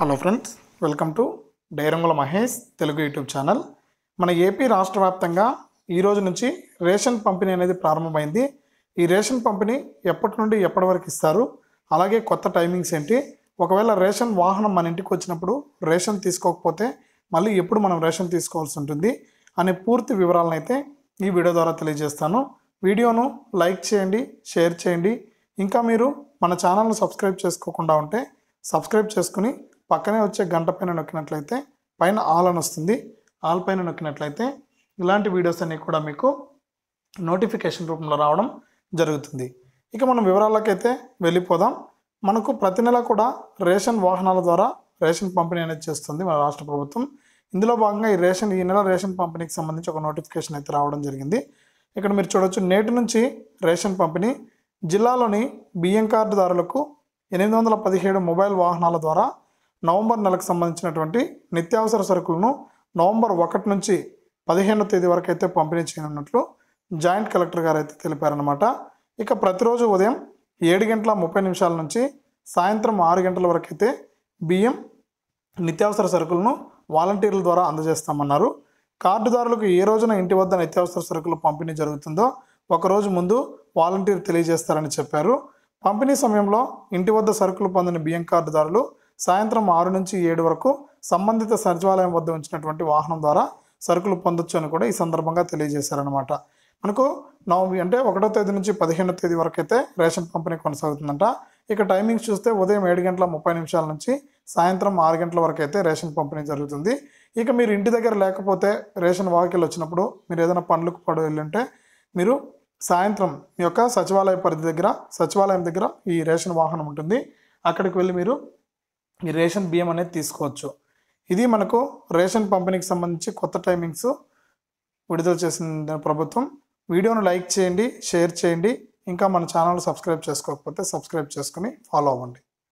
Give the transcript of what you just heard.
hello friends welcome to డైరంగుల Mahesh Telugu YouTube channel మన AP రాష్ట్ర వ్యాప్తంగా ఈరోజు నుంచి రేషన్ పంపిణీ అనేది ప్రారంభమైంది ఈ రేషన్ పంపిణీ ఎప్పటి నుండి ఎప్పటి వరకు ఇస్తారు అలాగే కొత్త టైమింగ్స్ ఏంటి ఒకవేళ రేషన్ వాహనం మన ఇంటికి వచ్చినప్పుడు రేషన్ తీసుకోకపోతే మళ్ళీ ఎప్పుడు మనం రేషన్ తీసుకోవాల్సి ఉంటుంది అనే పూర్తి వివరాలను అయితే ఈ వీడియో ద్వారా తెలియజేస్తాను వీడియోను లైక్ చేయండి షేర్ చేయండి ఇంకా మీరు మన ఛానల్ను సబ్స్క్రైబ్ చేసుకోకుండా ఉంటే సబ్స్క్రైబ్ చేసుకుని పక్కనే వచ్చే గంట పైన నొక్కినట్లయితే పైన ఆల్ అని వస్తుంది ఆల్ పైన నొక్కినట్లయితే ఇలాంటి వీడియోస్ అన్నీ కూడా మీకు నోటిఫికేషన్ రూపంలో రావడం జరుగుతుంది ఇక మనం వివరాలకైతే వెళ్ళిపోదాం మనకు ప్రతి నెల కూడా రేషన్ వాహనాల ద్వారా రేషన్ పంపిణీ అనేది చేస్తుంది మన రాష్ట్ర ప్రభుత్వం ఇందులో భాగంగా ఈ రేషన్ ఈ నెల రేషన్ పంపిణీకి సంబంధించి ఒక నోటిఫికేషన్ అయితే రావడం జరిగింది ఇక్కడ మీరు చూడొచ్చు నేటి నుంచి రేషన్ పంపిణీ జిల్లాలోని బియ్యం కార్డుదారులకు ఎనిమిది వందల పదిహేడు మొబైల్ వాహనాల ద్వారా నవంబర్ నెలకు సంబంధించినటువంటి నిత్యావసర సరుకులను నవంబర్ ఒకటి నుంచి పదిహేనో తేదీ వరకు అయితే పంపిణీ చేయనున్నట్లు జాయింట్ కలెక్టర్ గారు అయితే తెలిపారనమాట ఇక ప్రతిరోజు ఉదయం ఏడు గంటల ముప్పై నిమిషాల నుంచి సాయంత్రం ఆరు గంటల వరకు అయితే బియ్యం నిత్యావసర సరుకులను వాలంటీర్ల ద్వారా అందజేస్తామన్నారు కార్డుదారులకు ఏ రోజున ఇంటి వద్ద నిత్యావసర సరుకులు పంపిణీ జరుగుతుందో ఒకరోజు ముందు వాలంటీర్ తెలియజేస్తారని చెప్పారు పంపిణీ సమయంలో ఇంటి వద్ద సరుకులు పొందిన బియ్యం కార్డుదారులు సాయంత్రం ఆరు నుంచి ఏడు వరకు సంబంధిత సచివాలయం వద్ద ఉంచినటువంటి వాహనం ద్వారా సరుకులు పొందొచ్చు అని కూడా ఈ సందర్భంగా తెలియజేశారనమాట మనకు నవంబర్ అంటే ఒకటో తేదీ నుంచి పదిహేనో తేదీ వరకు అయితే రేషన్ పంపిణీ కొనసాగుతుందంట ఇక టైమింగ్స్ చూస్తే ఉదయం ఏడు గంటల ముప్పై నిమిషాల నుంచి సాయంత్రం ఆరు గంటల వరకు అయితే రేషన్ పంపిణీ జరుగుతుంది ఇక మీరు ఇంటి దగ్గర లేకపోతే రేషన్ వాకిలు వచ్చినప్పుడు మీరు ఏదైనా పనులకు పడు వెళ్ళుంటే మీరు సాయంత్రం మీ యొక్క సచివాలయ పరిధి దగ్గర సచివాలయం దగ్గర ఈ రేషన్ వాహనం ఉంటుంది అక్కడికి వెళ్ళి మీరు ఈ రేషన్ బియ్యం అనేది తీసుకోవచ్చు ఇది మనకు రేషన్ పంపిణీకి సంబంధించి కొత్త టైమింగ్స్ విడుదల చేసిన ప్రభుత్వం వీడియోను లైక్ చేయండి షేర్ చేయండి ఇంకా మన ఛానల్ సబ్స్క్రైబ్ చేసుకోకపోతే సబ్స్క్రైబ్ చేసుకుని ఫాలో అవ్వండి